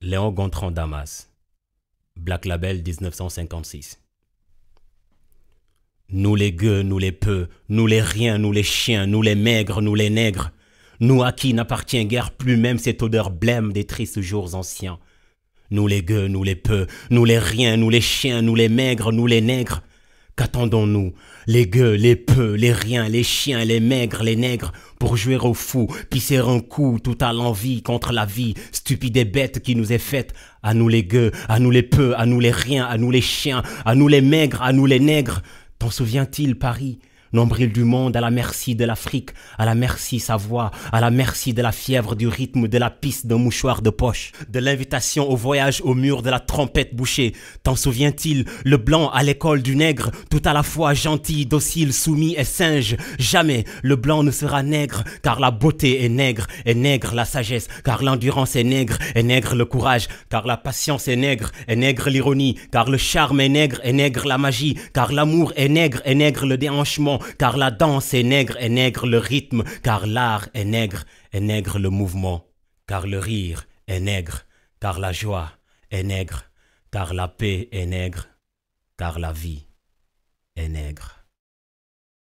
Léon Gontran Damas, Black Label 1956. Nous les gueux, nous les peu, nous les riens, nous les chiens, nous les maigres, nous les nègres, nous à qui n'appartient guère plus même cette odeur blême des tristes jours anciens. Nous les gueux, nous les peu, nous les riens, nous les chiens, nous les maigres, nous les nègres, Qu'attendons-nous Les gueux, les peu, les riens, les chiens, les maigres, les nègres, pour jouer au fou, pisser un coup tout à l'envie contre la vie, stupide et bête qui nous est faite, à nous les gueux, à nous les peu, à nous les riens, à nous les chiens, à nous les maigres, à nous les nègres. T'en souviens-t-il, Paris Nombril du monde à la merci de l'Afrique, à la merci sa voix, à la merci de la fièvre du rythme de la piste d'un mouchoir de poche, de l'invitation au voyage au mur de la trompette bouchée. T'en souvient-il, le blanc à l'école du nègre, tout à la fois gentil, docile, soumis et singe. Jamais le blanc ne sera nègre, car la beauté est nègre, et nègre la sagesse, car l'endurance est nègre, et nègre le courage, car la patience est nègre, et nègre l'ironie, car le charme est nègre, et nègre la magie, car l'amour est nègre, et nègre le déhanchement, car la danse est nègre et nègre le rythme, car l'art est nègre et nègre le mouvement, car le rire est nègre, car la joie est nègre, car la paix est nègre, car la vie est nègre.